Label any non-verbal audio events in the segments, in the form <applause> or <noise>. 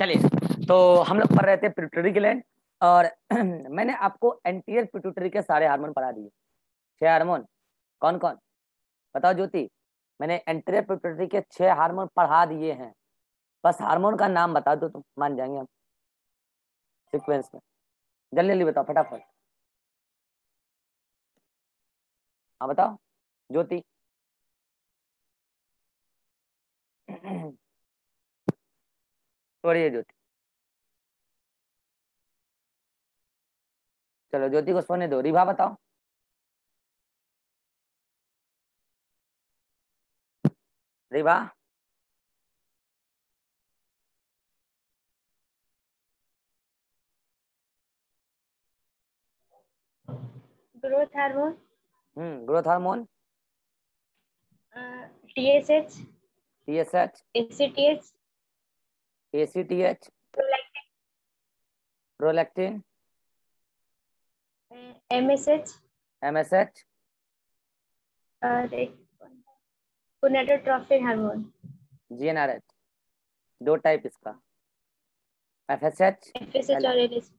चलिए तो हम लोग पढ़ रहे थे के ग्लैंड और <clears throat> मैंने आपको एंटीरियर पिटूटरी के सारे हार्मोन पढ़ा दिए छह हार्मोन कौन कौन बताओ ज्योति मैंने एंटीरियर पिटूटरी के छह हार्मोन पढ़ा दिए हैं बस हार्मोन का नाम बता दो तुम तो मान जाएंगे हम सिक्वेंस में जल्दी जल्दी बताओ फटाफट हाँ बताओ ज्योति <clears throat> छोड़िए ज्योति चलो ज्योति को सोने दो रिभा बताओ Ribha growth hormone hmm growth hormone TSH TSH ACTH ACTH? Prolactin. Prolactin? MSH. Mm, MSH? Gonadotropin hormone. GnRH. दो टाइप इसका FSH. FSH और एलएच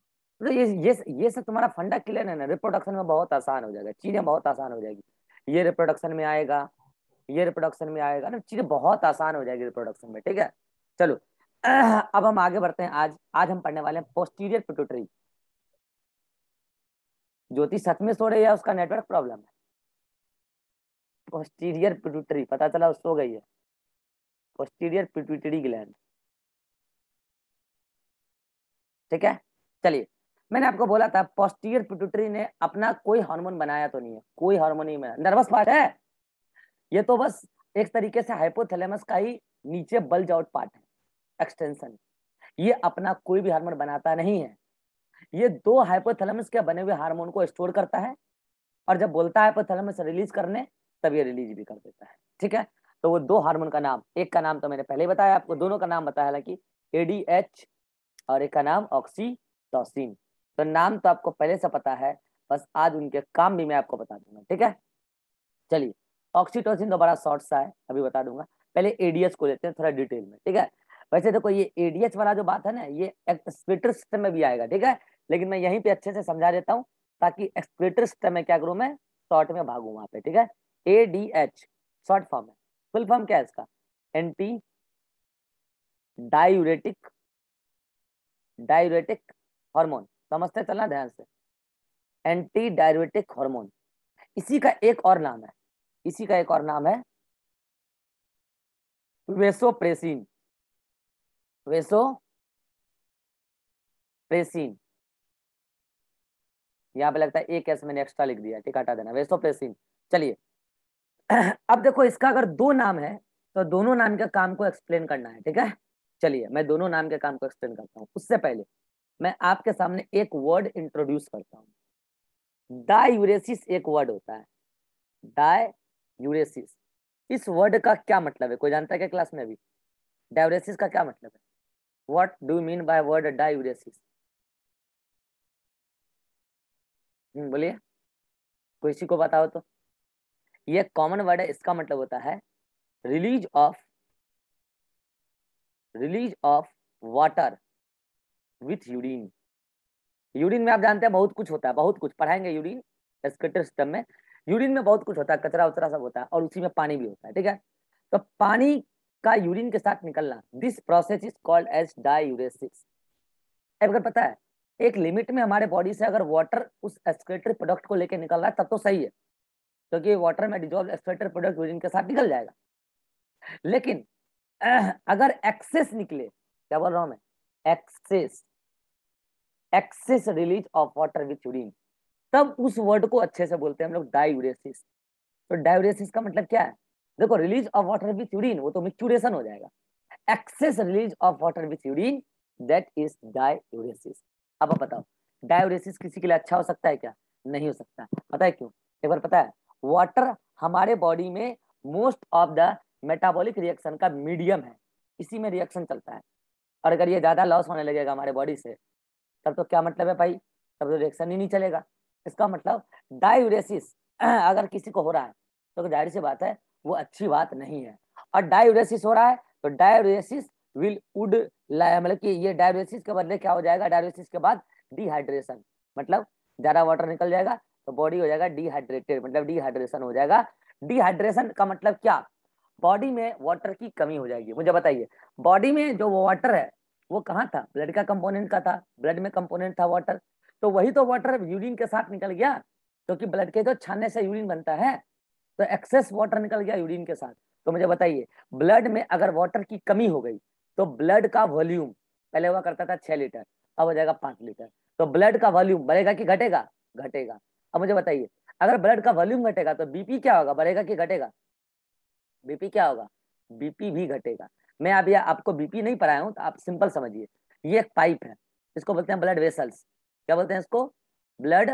मतलब तो ये ये ये सब तुम्हारा फंडा क्लियर है ना रिप्रोडक्शन में बहुत आसान हो जाएगा चीजें बहुत आसान हो जाएगी ये रिप्रोडक्शन में आएगा ये रिप्रोडक्शन में आएगा ना चीजें बहुत आसान हो जाएगी रिप्रोडक्शन में ठीक है चलो अब हम आगे बढ़ते हैं आज आज हम पढ़ने वाले हैं पोस्टीरियर पिटूटरी ज्योति सच में सो रही है उसका नेटवर्क प्रॉब्लम है पोस्टीरियर पिटूटरी पता चला सो गई है पोस्टीरियर पिटूटरी ग्लैंड ठीक है चलिए मैंने आपको बोला था पोस्टीरियर पिटूटरी ने अपना कोई हार्मोन बनाया तो नहीं है कोई हार्मोन नहीं बनाया नर्वस पार्ट है ये तो बस एक तरीके से हाइपोथैलेमस का ही नीचे बल्ज आउट पार्ट है एक्सटेंशन ये अपना कोई भी हार्मोन बनाता नहीं है ये दो हाइपोथैलेमस के बने हुए हार्मोन को स्टोर करता है और जब बोलता है हाइपोथैलेमस रिलीज करने तब ये रिलीज भी कर देता है ठीक है तो वो दो हार्मोन का नाम एक का नाम तो मैंने पहले बताया आपको दोनों का नाम बताया हालांकि एडीएच और एक का नाम ऑक्सीटोसिन तो नाम तो आपको पहले से पता है बस आज उनके काम भी मैं आपको बता दूंगा ठीक है चलिए ऑक्सीटोसिन तो बड़ा शॉर्ट सा है अभी बता दूंगा पहले एडीएच को लेते हैं थोड़ा डिटेल में ठीक है वैसे देखो ये एडीएच वाला जो बात है ना ये एक्सक्रेटर सिस्टम में भी आएगा ठीक है लेकिन मैं यहीं पे अच्छे से समझा देता हूँ ताकि एक्सक्रेटर सिस्टम में क्या करूँ मैं शॉर्ट में भागू वहाँ पे ठीक है A D H short form है फुल फॉर्म क्या है इसका एंटी डायूरेटिक डायूरेटिक हॉर्मोन समझते चलना ध्यान से एंटी डायूरेटिक हॉर्मोन इसी का एक और नाम है इसी का एक और नाम है वेसोप्रेसिन वेसोप्रेसिन यहाँ पे लगता है एक एस मैंने एक्स्ट्रा लिख दिया ठीक हटा देना वेसोप्रेसिन चलिए <clears throat> अब देखो इसका अगर दो नाम है तो दोनों नाम के काम को एक्सप्लेन करना है ठीक है चलिए मैं दोनों नाम के काम को एक्सप्लेन करता हूँ उससे पहले मैं आपके सामने एक वर्ड इंट्रोड्यूस करता हूँ डायूरेसिस एक वर्ड होता है डायूरेसिस इस वर्ड का क्या मतलब है कोई जानता है क्या क्लास में अभी डायूरेसिस का क्या मतलब है what do you mean by word diuresis hmm, बोलिए किसी को बताओ तो ये कॉमन वर्ड है इसका मतलब होता है release of release of water with urine urine में आप जानते हैं बहुत कुछ होता है बहुत कुछ पढ़ाएंगे यूरिन एस्केटर सिस्टम में यूरिन में बहुत कुछ होता है कचरा उचरा सब होता है और उसी में पानी भी होता है ठीक है तो पानी का यूरिन के साथ निकलना this process is called as diuresis अगर पता है एक लिमिट में हमारे बॉडी से अगर वाटर उस एक्सक्रेटरी प्रोडक्ट को लेकर निकल रहा है तब तो सही है क्योंकि तो वाटर में डिजॉल्व एक्सक्रेटरी प्रोडक्ट यूरिन के साथ निकल जाएगा लेकिन अगर एक्सेस निकले क्या बोल रहा हूं मैं excess excess release of water with urine तब उस वर्ड को अच्छे से बोलते हैं हम लोग डायूरेसिस तो डायूरेसिस का मतलब क्या है देखो release of water with urine वो तो मिक्यूरेशन हो जाएगा excess release of water with urine that is diuresis अब आप बताओ डायोरेसिस किसी के लिए अच्छा हो सकता है क्या नहीं हो सकता पता है क्यों एक बार पता है वाटर हमारे बॉडी में most of the metabolic reaction का मीडियम है इसी में रिएक्शन चलता है और अगर ये ज़्यादा लॉस होने लगेगा हमारे बॉडी से तब तो क्या मतलब है भाई तब तो रिएक्शन ही नहीं चलेगा इसका मतलब डायूरेसिस <clears throat> अगर किसी को हो रहा है तो जाहिर सी बात है वो अच्छी बात नहीं है और डायरेसिस हो रहा है तो डायरेसिस विल उड मतलब कि ये डायोरेसिस के बदले क्या हो जाएगा डायरेसिस के बाद डिहाइड्रेशन मतलब ज़्यादा वाटर निकल जाएगा तो बॉडी हो जाएगा डिहाइड्रेटेड मतलब डिहाइड्रेशन हो जाएगा डिहाइड्रेशन का मतलब क्या बॉडी में वाटर की कमी हो जाएगी मुझे बताइए बॉडी में जो वाटर है वो कहाँ था ब्लड का कंपोनेंट का था ब्लड में कंपोनेंट था वाटर तो वही तो वाटर यूरिन के साथ निकल गया क्योंकि तो ब्लड के तो छाने से यूरिन बनता है तो एक्सेस वाटर निकल गया यूरिन के साथ तो मुझे बताइए ब्लड में अगर वाटर की कमी हो गई तो ब्लड का वॉल्यूम पहले हुआ करता था छह लीटर अब हो जाएगा पांच लीटर तो ब्लड का वॉल्यूम बढ़ेगा कि घटेगा घटेगा अब मुझे बताइए अगर ब्लड का वॉल्यूम घटेगा तो बीपी क्या होगा बढ़ेगा कि घटेगा बीपी क्या होगा बीपी भी घटेगा मैं अभी आपको बीपी नहीं पढ़ाया हूं तो आप सिंपल समझिए ये एक पाइप है इसको बोलते हैं ब्लड वेसल्स क्या बोलते हैं इसको ब्लड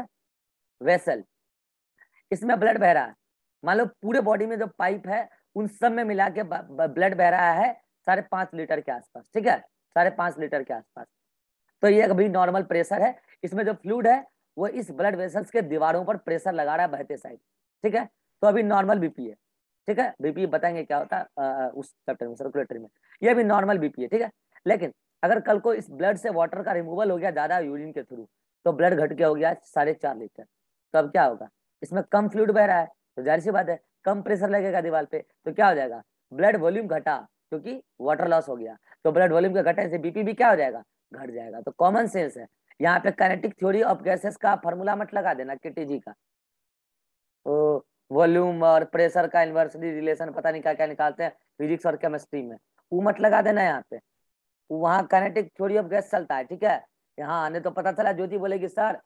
वेसल इसमें ब्लड बह रहा है मान लो पूरे बॉडी में जो पाइप है उन सब में मिला के ब्लड बह रहा है साढ़े पांच लीटर के आसपास ठीक है साढ़े पांच लीटर के आसपास तो ये अभी नॉर्मल प्रेशर है इसमें जो फ्लूड है वो इस ब्लड वेसल्स के दीवारों पर प्रेशर लगा रहा है बहते साइड ठीक है तो अभी नॉर्मल बीपी है ठीक है बीपी बताएंगे क्या होता है उस चैप्टर में सर्कुलेटरी में ये अभी नॉर्मल बीपी है ठीक है लेकिन अगर कल को इस ब्लड से वाटर का रिमूवल हो गया ज्यादा यूरिन के थ्रू तो ब्लड घट के हो गया साढ़े चार लीटर तो अब क्या होगा इसमें कम फ्लूड बह रहा है तो जाहिर सी बात है कम प्रेशर लगेगा दीवार पे तो क्या हो जाएगा ब्लड वॉल्यूम घटा क्योंकि वाटर लॉस हो गया तो ब्लड वॉल्यूम के घटने से बीपी भी क्या हो जाएगा घट जाएगा तो कॉमन सेंस है यहाँ पे कैनेटिक थ्योरी ऑफ गैसेस का फॉर्मूला मत लगा देना जी का तो वॉल्यूम और प्रेशर का इनवर्सली रिलेशन पता नहीं क्या क्या निकालते हैं फिजिक्स और केमिस्ट्री में वो मत लगा देना यहाँ पे वहाँ कैनेटिक थ्योरी ऑफ गैस चलता है ठीक है यहाँ आने तो पता चला ज्योति बोलेगी सर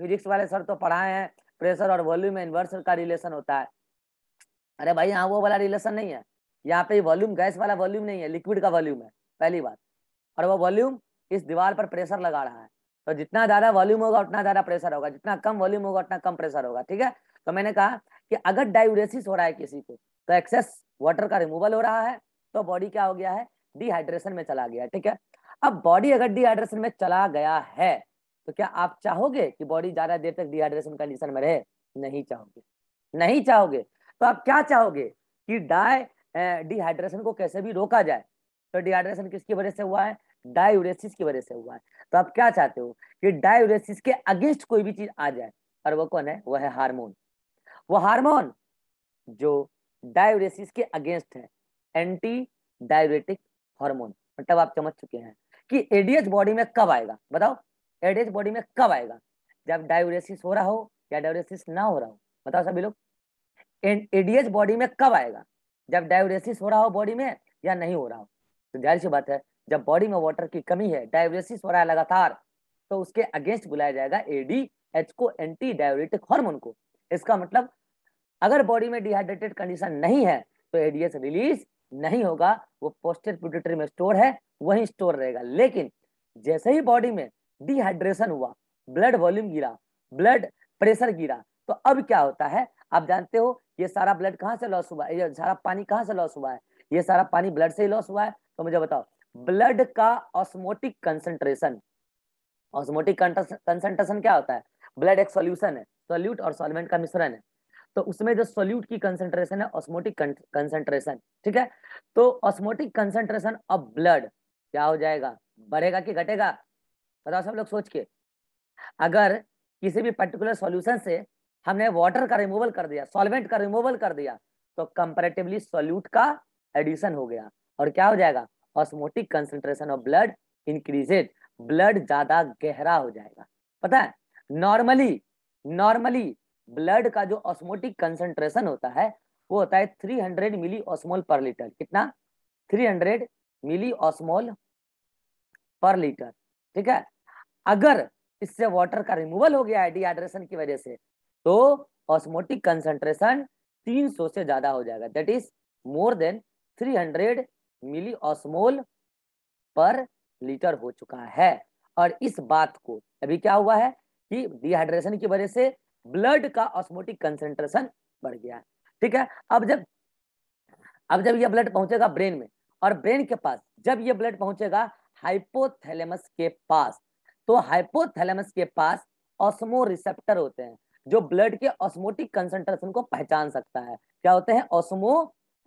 फिजिक्स वाले सर तो पढ़ाए हैं प्रेशर और वॉल्यूम में का रिलेशन होता है अरे भाई यहाँ वो वाला रिलेशन नहीं है यहाँ पे वॉल्यूम गैस वाला वॉल्यूम नहीं है लिक्विड का वॉल्यूम है पहली बात और वो वॉल्यूम इस दीवार पर प्रेशर लगा रहा है तो जितना ज्यादा वॉल्यूम होगा उतना ज्यादा प्रेशर होगा जितना कम वॉल्यूम होगा उतना कम प्रेशर होगा ठीक है तो मैंने कहा कि अगर डायरेसिस हो रहा है किसी को तो एक्सेस वाटर का रिमूवल हो रहा है तो बॉडी क्या हो गया है डिहाइड्रेशन में चला गया ठीक है अब बॉडी अगर डिहाइड्रेशन में चला गया है तो क्या आप चाहोगे कि बॉडी ज्यादा देर तक डिहाइड्रेशन कंडीशन में रहे नहीं चाहोगे नहीं चाहोगे तो आप क्या चाहोगे कि डाय डिहाइड्रेशन को कैसे भी रोका जाए तो डिहाइड्रेशन किसकी वजह से हुआ है डायूरेसिस की वजह से हुआ है तो आप क्या चाहते हो कि डायूरेसिस के अगेंस्ट कोई भी चीज आ जाए और वो कौन है वह है हार्मोन वो हार्मोन जो डायूरेसिस के अगेंस्ट है एंटी डायूरेटिक हार्मोन मतलब आप समझ चुके हैं कि एडीएच बॉडी में कब आएगा बताओ एडेज बॉडी में कब आएगा जब डायोरेसिस हो रहा हो या डायोरेसिस ना हो रहा हो बताओ सभी लोग एडीएस बॉडी में कब आएगा जब डायोरेसिस हो रहा हो बॉडी में या नहीं हो रहा हो तो जाहिर सी बात है जब बॉडी में वाटर की कमी है डायोरेसिस हो रहा है लगातार तो उसके अगेंस्ट बुलाया जाएगा एडी एच को एंटी डायोरेटिक हॉर्मोन को इसका मतलब अगर बॉडी में डिहाइड्रेटेड कंडीशन नहीं है तो एडीएस रिलीज नहीं होगा वो पोस्टर प्यूटेटरी में स्टोर है वहीं स्टोर रहेगा लेकिन जैसे ही बॉडी में डिहाइड्रेशन हुआ ब्लड वॉल्यूम गिरा ब्लड प्रेशर गिरा तो अब क्या होता है आप जानते हो ये सारा ब्लड कहाँ से लॉस हुआ है ये सारा पानी कहाँ से लॉस हुआ है ये सारा पानी ब्लड से ही लॉस हुआ है तो मुझे बताओ ब्लड का ऑस्मोटिक कंसेंट्रेशन ऑस्मोटिक कंसेंट्रेशन क्या होता है ब्लड एक सोल्यूशन है सोल्यूट और सोलमेंट का मिश्रण है तो उसमें जो सोल्यूट की कंसेंट्रेशन है ऑस्मोटिक कंसेंट्रेशन ठीक है तो ऑस्मोटिक कंसेंट्रेशन ऑफ ब्लड क्या हो जाएगा बढ़ेगा कि घटेगा बताओ सब लोग सोच के अगर किसी भी पर्टिकुलर सॉल्यूशन से हमने वाटर का रिमूवल कर दिया सॉल्वेंट का रिमूवल कर दिया तो कंपेरेटिवली सॉल्यूट का एडिशन हो गया और क्या हो जाएगा osmotic concentration of blood increased blood ज्यादा गहरा हो जाएगा पता है नॉर्मली नॉर्मली ब्लड का जो ऑस्मोटिक कंसेंट्रेशन होता है वो होता है 300 मिली ऑस्मोल पर लीटर कितना 300 मिली ऑस्मोल पर लीटर ठीक है अगर इससे वाटर का रिमूवल हो गया है डिहाइड्रेशन की वजह से तो ऑस्मोटिक कंसंट्रेशन 300 से ज्यादा हो जाएगा that is more than 300 milliosmole per litre हो चुका है और इस बात को अभी क्या हुआ है कि डिहाइड्रेशन की वजह से ब्लड का ऑस्मोटिक कंसेंट्रेशन बढ़ गया है ठीक है अब जब अब जब यह ब्लड पहुंचेगा ब्रेन में और ब्रेन के पास जब यह ब्लड पहुंचेगा हाइपोथैलेमस के पास तो हाइपोथैलेमस के पास ऑस्मो रिसेप्टर होते हैं जो ब्लड के ऑस्मोटिक कंसेंट्रेशन को पहचान सकता है क्या होते हैं ऑस्मो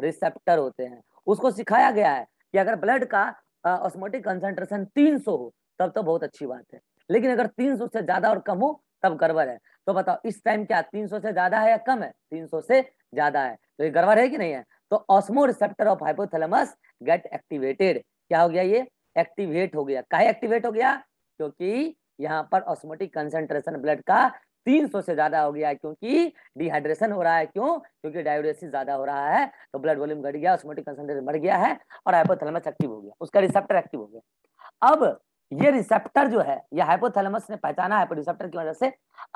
रिसेप्टर होते हैं उसको सिखाया गया है कि अगर ब्लड का ऑस्मोटिक कंसेंट्रेशन 300 हो तब तो बहुत अच्छी बात है लेकिन अगर 300 से ज्यादा और कम हो तब गड़बड़ है तो बताओ इस टाइम क्या 300 से ज्यादा है या कम है 300 से ज्यादा है तो ये गड़बड़ है कि नहीं है तो osmoreceptor of hypothalamus get activated क्या हो गया ये एक्टिवेट हो गया काहे एक्टिवेट हो गया क्योंकि यहाँ पर ऑस्मोटिक कंसेंट्रेशन ब्लड का 300 से ज्यादा हो गया क्योंकि डिहाइड्रेशन हो रहा है क्यों क्योंकि डायबिटीज ज्यादा हो रहा है तो ब्लड वॉल्यूम घट गया ऑस्मोटिक कंसेंट्रेशन बढ़ गया है और हाइपोथैलेमस एक्टिव हो गया उसका रिसेप्टर एक्टिव हो गया अब ये रिसेप्टर जो है यह हाइपोथैलेमस ने पहचाना है रिसेप्टर की वजह से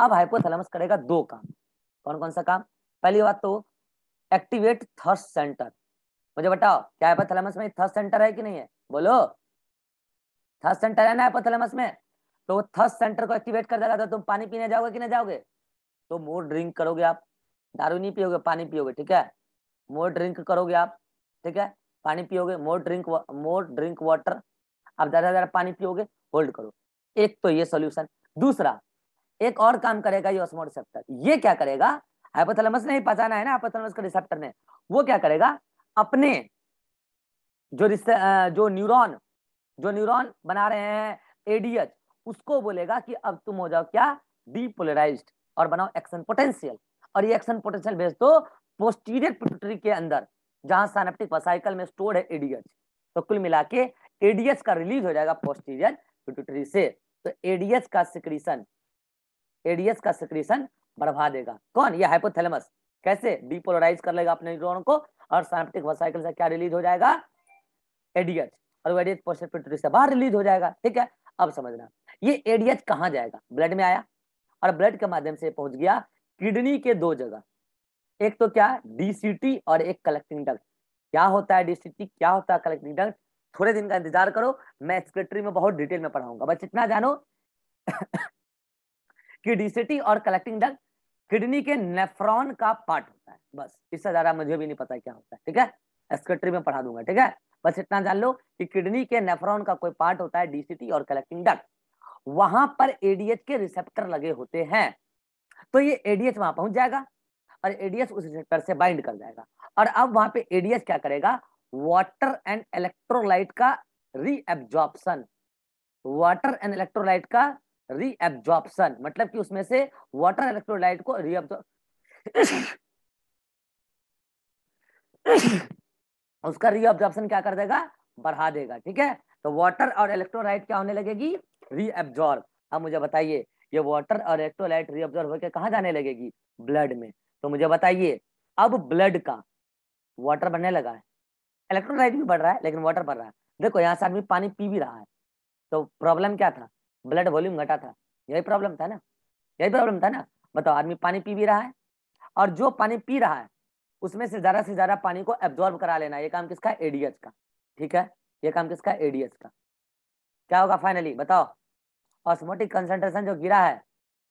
अब हाइपोथैलेमस करेगा दो काम कौन कौन सा काम पहली बात तो एक्टिवेट थर्स सेंटर मुझे बताओ क्या हाइपोथैलेमस में थर्स सेंटर है कि नहीं है बोलो थर्स सेंटर है ना हाइपोथैलेमस में तो वो थर्स्ट सेंटर को एक्टिवेट कर देगा तो तुम पानी पीने जाओगे कि नहीं जाओगे तो मोर ड्रिंक करोगे आप दारू नहीं पियोगे पानी पियोगे ठीक है मोर ड्रिंक करोगे आप ठीक है पानी पियोगे more drink more drink water आप ज़्यादा ज़्यादा पानी पियोगे होल्ड करो एक तो ये सोल्यूशन दूसरा एक और काम करेगा ये ऑस्मो रिसेप्टर ये क्या करेगा हाइपोथैलेमस ने पहचाना है ना हाइपोथैलेमस का रिसेप्टर ने वो क्या करेगा अपने जो जो न्यूरॉन जो न्यूरॉन बना रहे हैं एडीएच उसको बोलेगा कि अब तुम हो जाओ क्या डीपोलराइज और बनाओ एक्शन पोटेंशियल और ये एक्शन पोटेंशियल भेज दो पोस्टीरियर पिटरी के अंदर जहां साइनेप्टिक वसाइकल में स्टोर है एडीएच तो कुल मिला के एडीएच का रिलीज हो जाएगा पोस्टीरियर पिटरी से तो एडीएच का सिक्रीशन एडीएच का सिक्रीशन बढ़वा देगा कौन ये हाइपोथेलमस कैसे डिपोलराइज कर लेगा अपने न्यूरॉन को और साइनेप्टिक वसाइकल से क्या रिलीज हो जाएगा एडीएच और एडिएच पोस्टर पिट्यूटरी से बाहर रिलीज हो जाएगा ठीक है अब समझना ये एडीएच कहा जाएगा ब्लड में आया और ब्लड के माध्यम से पहुंच गया किडनी के दो जगह एक तो क्या डीसीटी और एक कलेक्टिंग डक्ट क्या होता है डीसीटी क्या होता है कलेक्टिंग डक्ट थोड़े दिन का इंतजार करो मैं सेक्रेटरी में बहुत डिटेल में पढ़ाऊंगा बस इतना जानो <coughs> कि डीसीटी और कलेक्टिंग डक्ट किडनी के नेफ्रॉन का पार्ट होता है बस इससे ज्यादा मुझे भी नहीं पता क्या होता है ठीक है सेक्रेटरी में पढ़ा दूंगा ठीक है बस इतना जान लो कि किडनी के नेफ्रॉन का कोई पार्ट होता है डीसीटी और कलेक्टिंग डक्ट वहां पर एडीएच के रिसेप्टर लगे होते हैं तो ये एडीएच वहां पहुंच जाएगा और एडीएस उस रिसेप्टर से बाइंड कर जाएगा और अब वहां पे एडीएस क्या करेगा वाटर एंड इलेक्ट्रोलाइट का रीएब्जॉर्प्शन वाटर एंड इलेक्ट्रोलाइट का रीएब्जॉर्प्शन मतलब कि उसमें से वाटर इलेक्ट्रोलाइट को रीएब्जॉर्ब उसका रीऑब्जॉर्प्शन क्या कर देगा बढ़ा देगा ठीक है तो वाटर और इलेक्ट्रोलाइट क्या होने लगेगी रीऑब्जॉर्ब अब मुझे बताइए ये वाटर और इलेक्ट्रोलाइट रीऑब्जॉर्ब होकर कहा जाने लगेगी ब्लड में तो मुझे बताइए अब ब्लड का वाटर बढ़ने लगा है इलेक्ट्रोलाइट भी बढ़ रहा है लेकिन वाटर बढ़ रहा है देखो यहाँ से आदमी पानी पी भी रहा है तो प्रॉब्लम क्या था ब्लड वॉल्यूम घटा था यही प्रॉब्लम था ना यही प्रॉब्लम था ना बताओ आदमी पानी पी भी रहा है और जो पानी पी रहा है उसमें से ज़्यादा से ज़्यादा पानी को एब्जॉर्ब करा लेना ये काम किसका एडीएच का ठीक है ये काम किसका एडीएच का क्या होगा फाइनली बताओ ऑस्मोटिक कंसेंट्रेशन जो गिरा है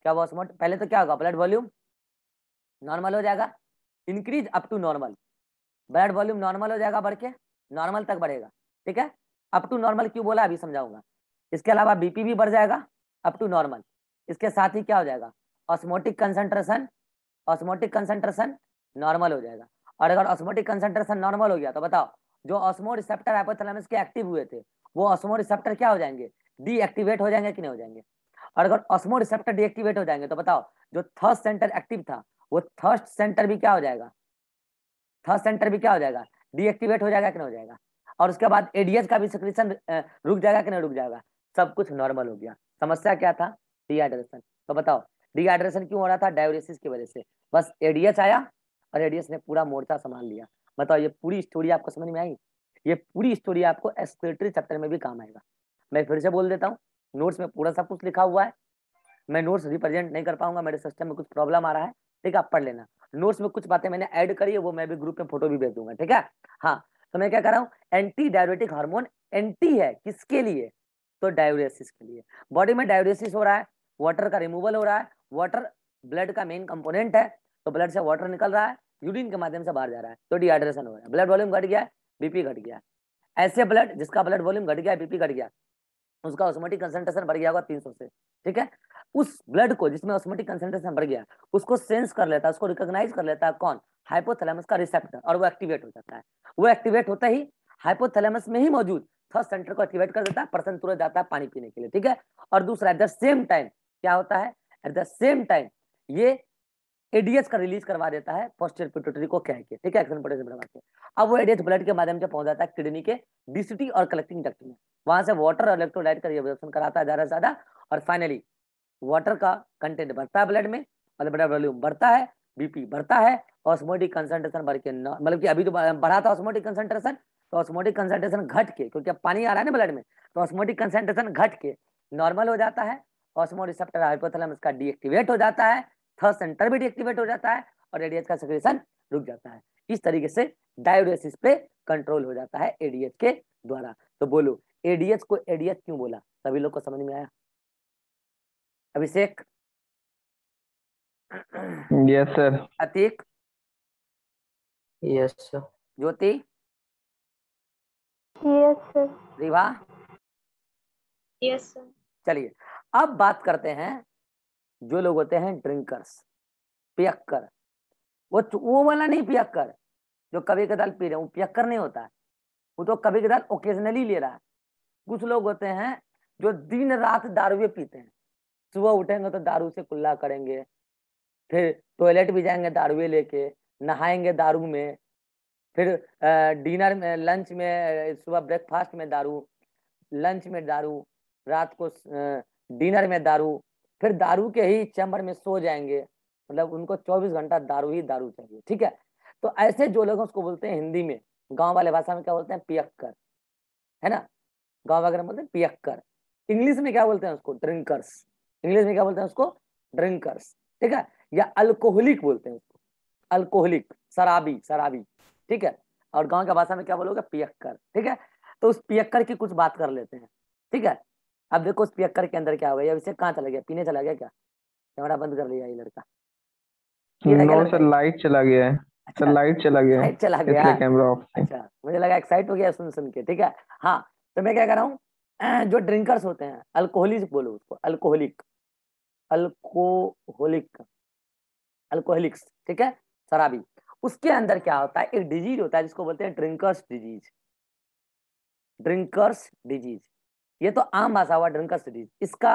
क्या वो ऑस्मोट पहले तो क्या होगा ब्लड वॉल्यूम नॉर्मल हो जाएगा increase up to normal blood volume normal हो जाएगा बढ़ के नॉर्मल तक बढ़ेगा ठीक है अप टू नॉर्मल क्यों बोला अभी समझाऊंगा इसके अलावा बीपी भी बढ़ जाएगा अप टू नॉर्मल इसके साथ ही क्या हो जाएगा osmotic concentration osmotic concentration normal हो जाएगा और अगर ऑस्मोटिक कंसेंट्रेशन नॉर्मल हो गया तो बताओ जो ऑस्मो रिसेप्टर हाइपोथैलेमस के एक्टिव हुए थे वो ऑस्मो रिसेप्टर क्या हो जाएंगे डीएक्टिवेट हो जाएंगे कि नहीं हो जाएंगे और अगर ऑस्मो रिसेप्टर डीएक्टिवेट हो जाएंगे तो बताओ जो थर्स्ट सेंटर एक्टिव था वो थर्स्ट सेंटर भी क्या हो जाएगा थर्स्ट सेंटर भी क्या हो जाएगा डीएक्टिवेट हो जाएगा कि नहीं हो जाएगा और उसके बाद एडीएस का भी सिक्रेशन रुक जाएगा कि नहीं रुक जाएगा सब कुछ नॉर्मल हो गया समस्या क्या था डिहाइड्रेशन तो बताओ डिहाइड्रेशन क्यों हो रहा था डायोरेसिस की वजह से बस एडीएस आया और रेडियस ने पूरा मोर्चा संभाल लिया बताओ ये पूरी स्टोरी आपको समझ में आई ये पूरी स्टोरी आपको एक्सप्लेटरी चैप्टर में भी काम आएगा मैं फिर से बोल देता हूँ नोट्स में पूरा सब कुछ लिखा हुआ है मैं नोट्स रिप्रेजेंट नहीं कर पाऊंगा मेरे सिस्टम में कुछ प्रॉब्लम आ रहा है ठीक है आप पढ़ लेना नोट्स में कुछ बातें मैंने ऐड करी है वो मैं भी ग्रुप में फोटो भी भेज दूंगा ठीक है हाँ तो मैं क्या कर रहा हूँ एंटी डायबिटिक हार्मोन एंटी है किसके लिए तो डायबिटिस के लिए बॉडी में डायबिटिस हो रहा है वाटर का रिमूवल हो रहा है वाटर ब्लड का मेन कंपोनेंट है तो ब्लड से वाटर निकल रहा है यूरिन के माध्यम से बाहर जा रहा है तो डिहाइड्रेशन हो रहा है ब्लड वॉल्यूम घट गया बीपी घट गया ऐसे ब्लड जिसका ब्लड वॉल्यूम घट गया बीपी घट गया उसका ऑस्मोटिक कंसेंट्रेशन बढ़ गया होगा तीन से ठीक है उस ब्लड को जिसमें ऑस्मोटिक कंसेंट्रेशन बढ़ गया उसको सेंस कर लेता है उसको रिकोगनाइज कर लेता है कौन हाइपोथेलेमस का रिसेप्टर और वो एक्टिवेट हो जाता है वो एक्टिवेट होता ही हाइपोथेलेमस में ही मौजूद थर्ड सेंटर को एक्टिवेट कर देता है पर्सन तुरंत जाता है पानी पीने के लिए ठीक है और दूसरा एट द सेम टाइम क्या होता है एट द सेम टाइम ये एडीएस का रिलीज करवा देता है पोस्टर पिटोटरी को कह के ठीक है एक्शन पोटेशियम बढ़वा के अब वो एडीएस ब्लड के माध्यम से पहुंच जाता है किडनी के बीसीटी और कलेक्टिंग डक्ट में वहां से वाटर और इलेक्ट्रोलाइट का रिजर्वेशन कराता है ज्यादा से ज्यादा और फाइनली वाटर का कंटेंट बढ़ता है ब्लड में और ब्लड वॉल्यूम बढ़ता है बीपी बढ़ता है ऑस्मोटिक कंसंट्रेशन बढ़ के मतलब कि अभी तो बढ़ा था ऑस्मोटिक कंसंट्रेशन तो ऑस्मोटिक कंसंट्रेशन घट के क्योंकि अब पानी आ रहा है ना ब्लड में तो ऑस्मोटिक कंसंट्रेशन घट के नॉर्मल हो जाता है ऑस्मोरिसेप्टर हाइपोथैलेमस का डीएक्टिवेट हो जाता है थर्ड सेंटर भी डिएक्टिवेट हो जाता है और एडीएच का सेक्रेशन रुक जाता है इस तरीके से डायोरेसिस पे कंट्रोल हो जाता है एडीएच के द्वारा तो बोलो एडीएच को एडीएच क्यों बोला सभी लोग को समझ में आया Abhishek yes sir Atiq yes sir Jyoti yes sir Riva yes sir चलिए अब बात करते हैं जो लोग होते हैं ड्रिंकर्स पियक्कर वो तो, वो वाला नहीं पियक्कर जो कभी दाल पी रहे वो पियक्कर नहीं होता वो तो कभी दाल ओकेजनली ले रहा है कुछ लोग होते हैं जो दिन रात दारुए पीते हैं सुबह उठेंगे तो दारू से कुल्ला करेंगे फिर टॉयलेट भी जाएंगे दारुए लेके नहाएंगे दारू में फिर डिनर में लंच में सुबह ब्रेकफास्ट में दारू लंच में दारू रात को डिनर में दारू फिर दारू के ही चैम्बर में सो जाएंगे मतलब उनको 24 घंटा दारू ही दारू चाहिए ठीक है तो ऐसे जो लोग उसको बोलते हैं हिंदी में गांव वाले भाषा में क्या बोलते हैं पियक्कर है ना गांव वगैरह बोलते हैं पियक्कर इंग्लिश में क्या बोलते हैं उसको ड्रिंकर्स इंग्लिश में क्या बोलते हैं उसको ड्रिंकर्स ठीक है या अल्कोहलिक बोलते हैं उसको अल्कोहलिक शराबी शराबी ठीक है और गांव की भाषा में क्या बोलोगे पियक्कर ठीक है तो उस पियक्कर की कुछ बात कर लेते हैं ठीक है अब देखो उस पियक्कर के अंदर क्या हो गया इसे कहाँ चला गया पीने चला गया क्या कैमरा बंद कर लिया ये लड़का नो सर लाइट चला गया है अच्छा, सर लाइट चला गया लाइट चला गया कैमरा ऑफ अच्छा मुझे लगा एक्साइट हो गया सुन सुन के ठीक है हाँ तो मैं क्या कर रहा हूँ जो ड्रिंकर्स होते हैं अल्कोहलिक बोलो उसको अल्कोहलिक अल्कोहलिक अल्कोहलिक्स ठीक है शराबी उसके अंदर क्या होता है एक डिजीज होता है जिसको बोलते हैं ड्रिंकर्स डिजीज ड्रिंकर्स डिजीज ये तो आम भाषा हुआ ड्रन का इसका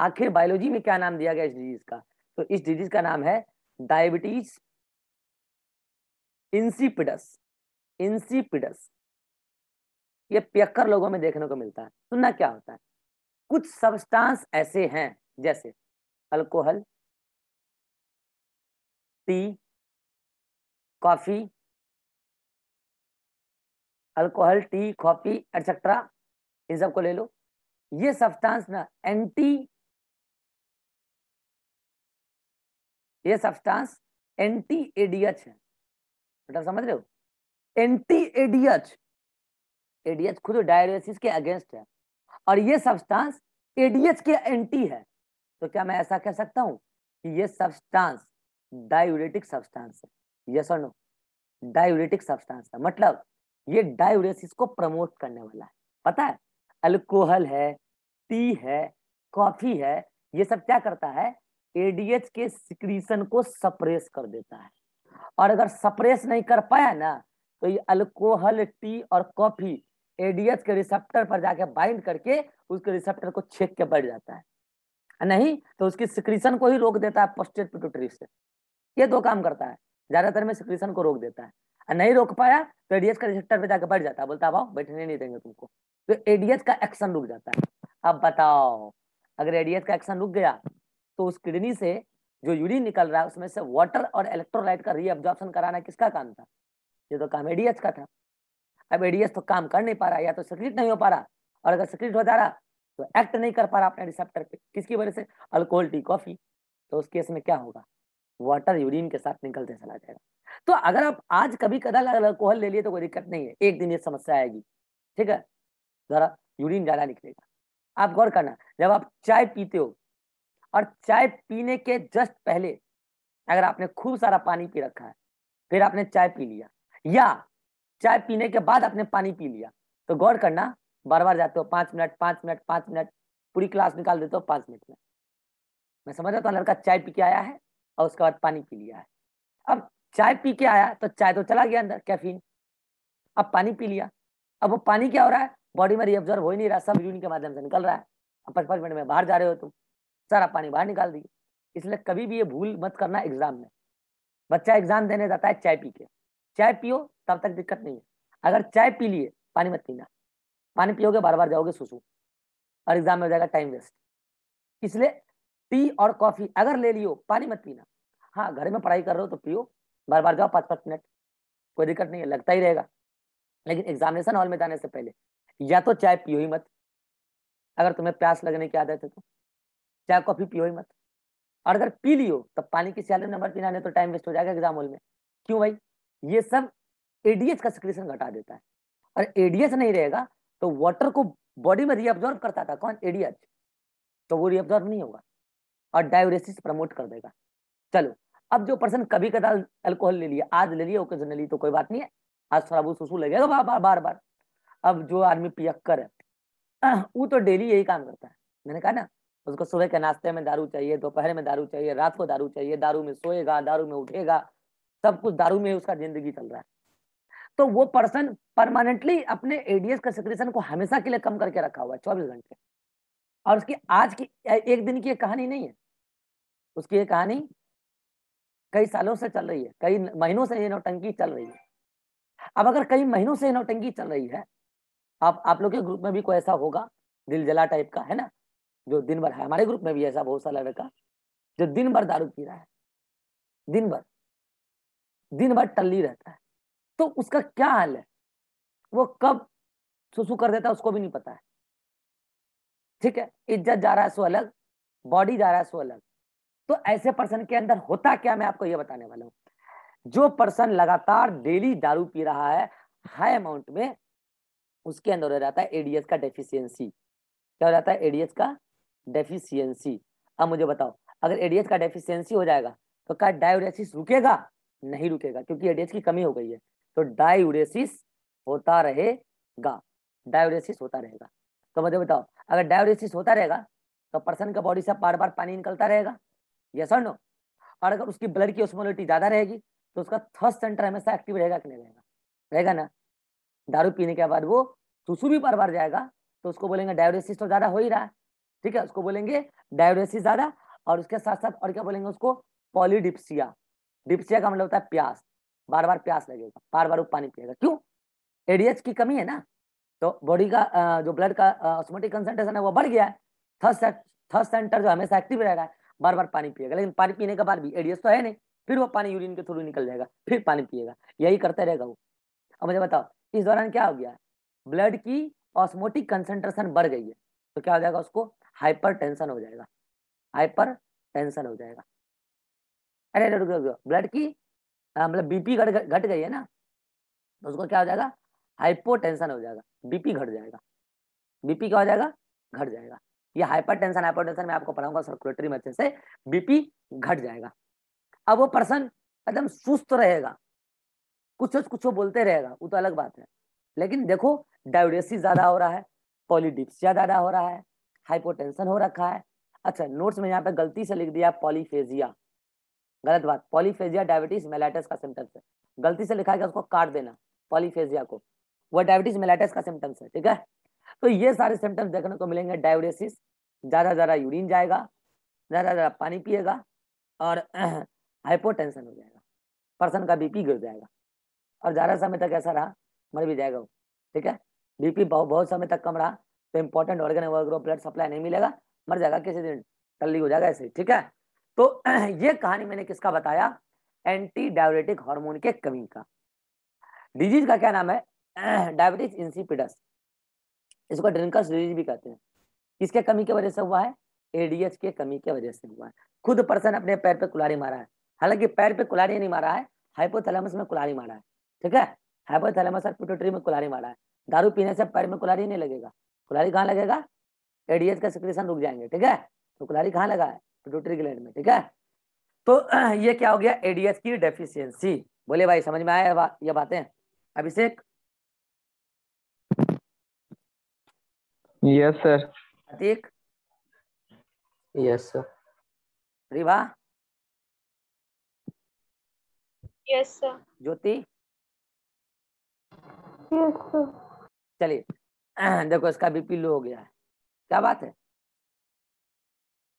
आखिर बायोलॉजी में क्या नाम दिया गया इस डिजीज का तो इस डिजीज का नाम है डायबिटीज इंसिपिडस इंसिपिडस ये पियक्कर लोगों में देखने को मिलता है सुनना क्या होता है कुछ सब्सटेंस ऐसे हैं जैसे alcohol tea coffee alcohol tea coffee etcetera इन सबको ले लो ये सब्सटेंस ना एंटी ये सब्सटेंस एंटी एडीएच है बेटा समझ रहे हो एंटी एडीएच एडीएच खुद डायरेसिस के अगेंस्ट है और ये सब्सटेंस एडीएच के एंटी है तो क्या मैं ऐसा कह सकता हूं कि ये सब्सटेंस डायुरेटिक सब्सटेंस है यस और नो डायुरेटिक सब्सटेंस है मतलब ये डायुरेसिस को प्रमोट करने वाला है पता है अल्कोहल है टी है कॉफी है ये सब क्या करता है एडीएच के सिक्रीशन को सप्रेस कर देता है और अगर सप्रेस नहीं कर पाया ना तो ये अल्कोहल टी और कॉफी एडीएच के रिसेप्टर पर जाके बाइंड करके उसके रिसेप्टर को छेक के बैठ जाता है नहीं तो उसकी सिक्रीशन को ही रोक देता है पोस्टेट पिटूटरी से ये दो काम करता है ज्यादातर में सिक्रीशन को रोक देता है नहीं रोक पाया तो एडीएच का रिसेप्टर पर जाके बैठ जाता है बोलता है बैठने नहीं देंगे तुमको तो एडीएस का एक्शन रुक जाता है अब बताओ अगर एडीएस का एक्शन रुक गया तो उस किडनी से जो यूरिन निकल रहा है उसमें से वाटर और इलेक्ट्रोलाइट का रीअब्जॉर्प्शन कराना किसका काम था ये तो काम एडीएस का था अब एडीएस तो काम कर नहीं पा रहा या तो सक्रिट नहीं हो पा रहा और अगर सिक्रिट हो जा रहा तो एक्ट नहीं कर पा रहा अपने रिसेप्टर पे किसकी वजह से अल्कोहल टी कॉफी तो उस केस में क्या होगा वाटर यूरिन के साथ निकलते चला जाएगा तो अगर आप आज कभी कदा अल्कोहल ले लिए तो कोई दिक्कत नहीं है एक दिन ये समस्या आएगी ठीक है ज़रा यूरिन ज़्यादा निकलेगा आप गौर करना जब आप चाय पीते हो और चाय पीने के जस्ट पहले अगर आपने खूब सारा पानी पी रखा है फिर आपने चाय पी लिया या चाय पीने के बाद आपने पानी पी लिया तो गौर करना बार बार जाते हो पाँच मिनट पाँच मिनट पाँच मिनट पूरी क्लास निकाल देते हो पाँच मिनट में मैं समझ रहा था लड़का चाय पी के आया है और उसके बाद पानी पी लिया है अब चाय पी के आया तो चाय तो चला गया अंदर कैफीन अब पानी पी लिया अब वो पानी क्या हो रहा है बॉडी में रिएब्जॉर्ब हो ही नहीं रहा सब यूरिन के माध्यम से निकल रहा है पाँच पाँच मिनट में बाहर जा रहे हो तुम सारा पानी बाहर निकाल दिए इसलिए कभी भी ये भूल मत करना एग्जाम में बच्चा एग्जाम देने जाता है चाय पी के चाय पियो तब तक दिक्कत नहीं है अगर चाय पी लिए पानी मत पीना पानी पियोगे बार बार जाओगे सुसु और एग्जाम में हो जाएगा टाइम वेस्ट इसलिए टी और कॉफी अगर ले लियो पानी मत पीना हाँ घर में पढ़ाई कर रहे हो तो पियो बार बार जाओ पाँच पाँच मिनट कोई दिक्कत नहीं है लगता ही रहेगा लेकिन एग्जामिनेशन हॉल में जाने से पहले या तो चाय पियो ही मत अगर तुम्हें प्यास लगने की आदत है तो चाय कॉफी पियो ही मत और अगर पी लियो तो पानी की सियाल नंबर तीन आने तो टाइम वेस्ट हो जाएगा एग्जाम हॉल में क्यों भाई ये सब एडीएस का सिक्रेशन घटा देता है और एडीएस नहीं रहेगा तो वाटर को बॉडी में रीअब्जॉर्व करता था कौन एडीएच तो वो रीअब्जॉर्व नहीं होगा और डायोरेसिस प्रमोट कर देगा चलो अब जो पर्सन कभी कदार अल्कोहल ले लिया आज ले लिया ओकेजनली तो कोई बात नहीं है आज थोड़ा बहुत सुसू लगेगा बार बार बार बार अब जो आदमी पियक्कर है वो तो डेली यही काम करता है मैंने कहा ना उसको सुबह के नाश्ते में दारू चाहिए दोपहर में दारू चाहिए रात को दारू चाहिए दारू में सोएगा दारू में उठेगा सब कुछ दारू में उसका जिंदगी चल रहा है तो वो पर्सन परमानेंटली अपने एडीएस का सिक्रेशन को हमेशा के लिए कम करके रखा हुआ है चौबीस घंटे और उसकी आज की एक दिन की एक कहानी नहीं है उसकी ये कहानी कई सालों से चल रही है कई महीनों से ये नौटंकी चल रही है अब अगर कई महीनों से ये नौटंकी चल रही है आप आप लोग के ग्रुप में भी कोई ऐसा होगा दिल जला टाइप का है ना जो दिन भर है हमारे ग्रुप में भी ऐसा बहुत सा लड़का जो दिन भर दारू पी रहा है दिन भर दिन भर टल्ली रहता है तो उसका क्या हाल है वो कब सुसु कर देता है उसको भी नहीं पता है ठीक है इज्जत जा रहा है सो अलग बॉडी जा रहा है सो अलग तो ऐसे पर्सन के अंदर होता क्या मैं आपको ये बताने वाला हूँ जो पर्सन लगातार डेली दारू पी रहा है हाई अमाउंट में उसके अंदर हो जाता है एडीएस का डेफिशियंसी क्या हो जाता है एडीएस का डेफिशियंसी अब मुझे बताओ अगर एडीएस का डेफिशियंसी हो जाएगा तो क्या डायोरेसिस रुकेगा नहीं रुकेगा क्योंकि एडीएस की कमी हो गई है तो डायोरेसिस होता रहेगा डायोरेसिस होता रहेगा तो मुझे बताओ अगर डायोरेसिस होता रहेगा तो पर्सन का बॉडी से बार बार पानी निकलता रहेगा यस और नो और अगर उसकी ब्लड की ओस्मोलिटी ज़्यादा रहेगी तो उसका थर्स्ट सेंटर हमेशा एक्टिव रहेगा कि नहीं रहेगा रहेगा ना दारू पीने के बाद वो थूसू तो भी बार बार जाएगा तो उसको बोलेंगे डायोरेसिस तो ज़्यादा हो ही रहा है ठीक है उसको बोलेंगे डायोरेसिस ज़्यादा और उसके साथ साथ और क्या बोलेंगे उसको पॉलीडिप्सिया डिप्सिया का मतलब होता है प्यास बार बार प्यास लगेगा बार बार वो पानी पिएगा क्यों एडीएच की कमी है ना तो बॉडी का जो ब्लड का ऑस्मोटिक कंसेंट्रेशन है वो बढ़ गया है थर्ड थर्ड सेंटर जो हमेशा एक्टिव रहेगा बार बार पानी पिएगा लेकिन पानी पीने के बाद भी एडीएस तो है नहीं फिर वो पानी यूरिन के थ्रू निकल जाएगा फिर पानी पिएगा यही करते रहेगा वो अब मुझे बताओ इस दौरान क्या हो गया ब्लड की ऑस्मोटिक कंसेंट्रेशन बढ़ गई है तो क्या हो जाएगा उसको हाइपर टेंशन हो जाएगा हाइपर टेंशन हो जाएगा अरे ब्लड की मतलब बीपी घट घट गई है ना तो उसको क्या हो जाएगा हाइपोटेंशन हो जाएगा बीपी घट जाएगा बीपी क्या हो जाएगा घट जाएगा ये हाइपर टेंशन हाइपर टेंशन में आपको पढ़ाऊंगा सर्कुलेटरी मेथड से बीपी घट जाएगा अब वो पर्सन एकदम सुस्त रहेगा कुछ कुछ बोलते रहेगा वो तो अलग बात है लेकिन देखो डायोरेसिस ज़्यादा हो रहा है पॉलीडिप्सिया ज़्यादा हो रहा है हाइपोटेंशन हो रखा है अच्छा नोट्स में यहाँ पे गलती से लिख दिया पॉलीफेजिया गलत बात पॉलीफेजिया डायबिटीज मेलाइटस का सिम्टम्स है गलती से लिखा है उसको काट देना पॉलीफेजिया को वह डायबिटीज मेलाइटस का सिम्टम्स है ठीक है तो ये सारे सिम्टम्स देखने को मिलेंगे डायोरेसिस ज़्यादा ज़्यादा यूरिन जाएगा ज़्यादा ज़्यादा पानी पिएगा और हाइपोटेंशन <clears throat> हो जाएगा पर्सन का बीपी गिर जाएगा और ज़्यादा समय तक ऐसा रहा मर भी जाएगा वो ठीक है बीपी बहुत समय तक कम रहा तो इंपॉर्टेंट ऑर्गन है वो ब्लड सप्लाई नहीं मिलेगा मर जाएगा किसी दिन टल्ली हो जाएगा ऐसे ठीक है तो <clears throat> ये कहानी मैंने किसका बताया एंटी डायबिटिक हार्मोन के कमी का डिजीज का क्या नाम है डायबिटीज <clears throat> इंसिपिडस इसको ड्रिंकर्स डिजीज भी कहते हैं किसके कमी की वजह से हुआ है एडीएच के कमी की वजह से हुआ है खुद पर्सन अपने पैर पे कुलारी मारा है हालांकि पैर पे कुलारी नहीं मारा है हाइपोथैलेमस में कुलारी मारा है ठीक है हाइपोथैलेमस और पिटोट्री में कुलारी मारा है दारू पीने से पैर में कुलारी नहीं लगेगा कुलारी कहाँ लगेगा एडीएस का सिक्रेशन रुक जाएंगे ठीक है तो कुलारी कहाँ लगा है पिटूटरी ग्लैंड में ठीक है तो <clears throat> ये क्या हो गया एडीएस की डेफिशिएंसी बोले भाई समझ में आया बा, ये बातें Abhishek yes sir Atiq yes sir Riva yes sir Jyoti yes sir चलिए <clears throat> देखो इसका बीपी लो हो गया है क्या बात है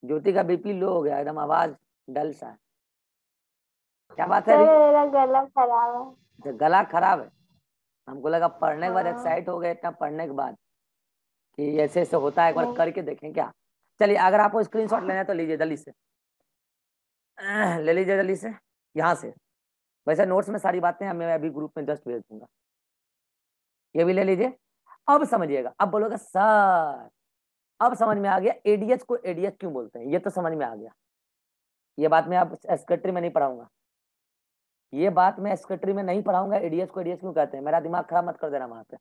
ज्योति का बीपी लो हो गया एकदम आवाज डल सा क्या बात है मेरा गला खराब है अच्छा, गला खराब है हमको लगा पढ़ने के बाद एक्साइट हाँ। हो गए इतना पढ़ने के बाद कि ऐसे ऐसे होता है एक बार हाँ। करके देखें क्या चलिए अगर आपको स्क्रीनशॉट लेना है तो लीजिए जल्दी से <clears throat> ले लीजिए जल्दी से यहाँ से वैसे नोट्स में सारी बातें हमें अभी ग्रुप में जस्ट भेज दूंगा ये भी ले लीजिए अब समझिएगा अब बोलोगे सर अब समझ में आ गया एडीएच को एडीएच क्यों बोलते हैं ये तो समझ में आ गया ये बात मैं आप सेक्रेटरी में नहीं पढ़ाऊंगा ये बात मैं सेक्रेटरी में नहीं पढ़ाऊंगा एडीएस को एडीएस क्यों कहते हैं मेरा दिमाग खराब मत कर देना वहां पे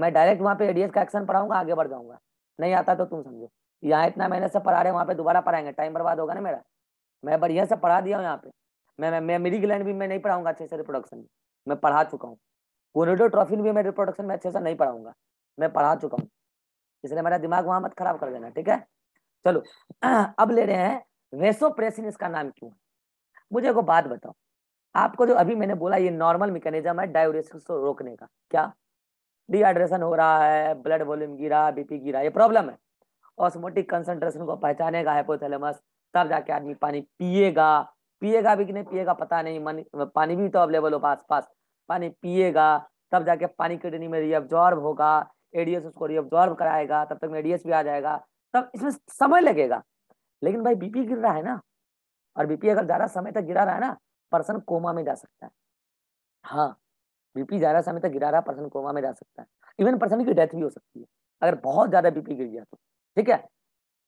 मैं डायरेक्ट वहां पे एडीएस का एक्शन पढ़ाऊंगा आगे बढ़ जाऊंगा नहीं आता तो तुम समझो यहाँ इतना मेहनत से पढ़ा रहे वहां पे दोबारा पढ़ाएंगे टाइम बर्बाद होगा ना मेरा मैं बढ़िया से पढ़ा दिया हूँ यहाँ पे मैं मैं मेरी ग्लैंड भी मैं नहीं पढ़ाऊंगा अच्छे से रिप्रोडक्शन में मैं पढ़ा चुका हूँ कोनेडो ट्रॉफी में भी मैं रिप्रोडक्शन में अच्छे से नहीं पढ़ाऊंगा मैं पढ़ा चुका हूँ इसलिए मेरा दिमाग वहां मत खराब कर देना ठीक है चलो अब ले रहे हैं वेसोप्रेसिन इसका नाम क्यों है मुझे एक बात बताओ आपको जो अभी मैंने बोला ये नॉर्मल मैकेनिज्म है डायोरेसिस को रोकने का क्या डिहाइड्रेशन हो रहा है ब्लड वॉल्यूम गिरा बीपी गिरा ये प्रॉब्लम है ऑस्मोटिक कंसंट्रेशन को पहचानेगा हाइपोथैलेमस तब जाके आदमी पानी पिएगा पिएगा भी कि नहीं पिएगा पता नहीं मन पानी भी तो अवेलेबल हो पास पास पानी पिएगा तब जाके पानी किडनी में रिअब्जॉर्ब होगा एडीएस उसको रिअब्जॉर्ब कराएगा तब तक में एडीएस भी आ जाएगा तब इसमें समय लगेगा लेकिन भाई बीपी गिर रहा है ना और बीपी अगर ज्यादा समय तक गिरा रहा है ना पर्सन कोमा में जा सकता है हाँ बीपी ज्यादा समय तक गिरा रहा पर्सन कोमा में जा सकता है इवन पर्सन की डेथ भी हो सकती है अगर बहुत ज्यादा बीपी गिर गया तो ठीक है